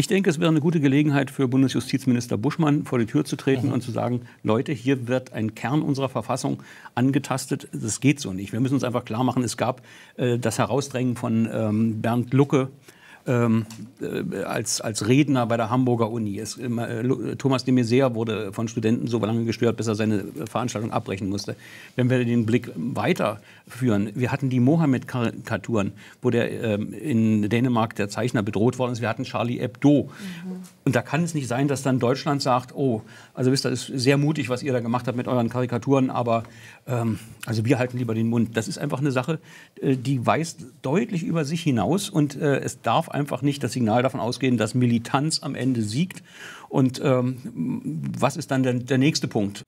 Ich denke, es wäre eine gute Gelegenheit für Bundesjustizminister Buschmann vor die Tür zu treten mhm. und zu sagen, Leute, hier wird ein Kern unserer Verfassung angetastet. Das geht so nicht. Wir müssen uns einfach klar machen, es gab äh, das Herausdrängen von ähm, Bernd Lucke ähm, äh, als, als Redner bei der Hamburger Uni. Es, äh, äh, äh, Thomas de Maizière wurde von Studenten so lange gestört, bis er seine Veranstaltung abbrechen musste. Wenn wir den Blick weiterführen, wir hatten die Mohammed-Karikaturen, wo der, ähm, in Dänemark der Zeichner bedroht worden ist. Wir hatten Charlie Hebdo. Mhm. Und da kann es nicht sein, dass dann Deutschland sagt, oh, also wisst ihr, ist sehr mutig, was ihr da gemacht habt mit euren Karikaturen, aber ähm, also wir halten lieber den Mund. Das ist einfach eine Sache, äh, die weist deutlich über sich hinaus und äh, es darf einfach nicht das Signal davon ausgehen, dass Militanz am Ende siegt. Und ähm, was ist dann der, der nächste Punkt?